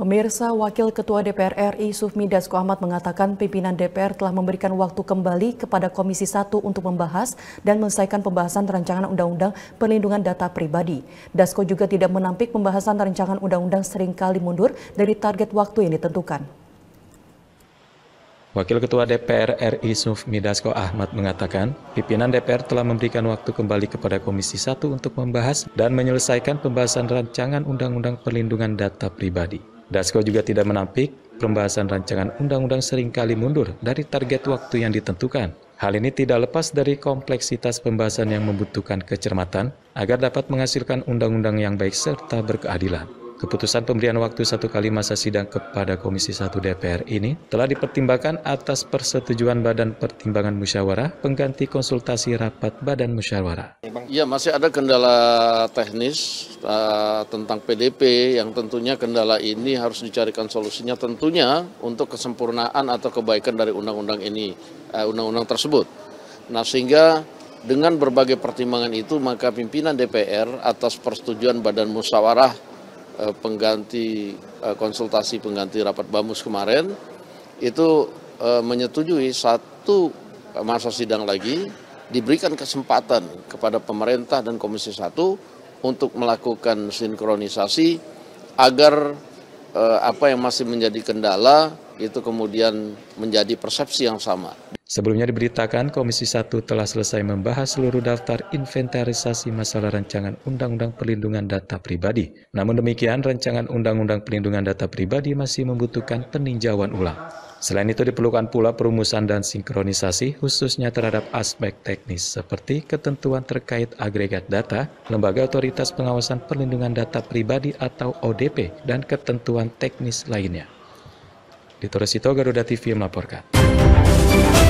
Pemirsa Wakil Ketua DPR RI Sufmi Dasko Ahmad mengatakan pimpinan DPR telah memberikan waktu kembali kepada Komisi 1 untuk membahas dan menyelesaikan pembahasan rancangan Undang-Undang Perlindungan Data Pribadi. Dasko juga tidak menampik pembahasan rancangan Undang-Undang seringkali mundur dari target waktu yang ditentukan. Wakil Ketua DPR RI Sufmi Dasko Ahmad mengatakan, pimpinan DPR telah memberikan waktu kembali kepada Komisi 1 untuk membahas dan menyelesaikan pembahasan rancangan Undang-Undang Perlindungan Data Pribadi. Dasko juga tidak menampik pembahasan rancangan undang-undang seringkali mundur dari target waktu yang ditentukan. Hal ini tidak lepas dari kompleksitas pembahasan yang membutuhkan kecermatan agar dapat menghasilkan undang-undang yang baik serta berkeadilan. Keputusan pemberian waktu satu kali masa sidang kepada Komisi 1 DPR ini telah dipertimbangkan atas persetujuan Badan Pertimbangan Musyawarah pengganti konsultasi rapat Badan Musyawarah. Ya, masih ada kendala teknis uh, tentang PDP yang tentunya kendala ini harus dicarikan solusinya tentunya untuk kesempurnaan atau kebaikan dari undang-undang ini, eh, undang-undang uh, undang -undang tersebut. Nah, sehingga dengan berbagai pertimbangan itu maka pimpinan DPR atas persetujuan Badan Musyawarah Eh, pengganti eh, konsultasi pengganti rapat bamus kemarin itu eh, menyetujui satu masa sidang lagi diberikan kesempatan kepada pemerintah dan Komisi satu untuk melakukan sinkronisasi agar apa yang masih menjadi kendala itu kemudian menjadi persepsi yang sama. Sebelumnya diberitakan, Komisi 1 telah selesai membahas seluruh daftar inventarisasi masalah rancangan Undang-Undang Perlindungan Data Pribadi. Namun demikian, rancangan Undang-Undang Perlindungan Data Pribadi masih membutuhkan peninjauan ulang. Selain itu diperlukan pula perumusan dan sinkronisasi khususnya terhadap aspek teknis seperti ketentuan terkait agregat data, lembaga otoritas pengawasan perlindungan data pribadi atau ODP, dan ketentuan teknis lainnya. Di Torresito, Garuda TV melaporkan.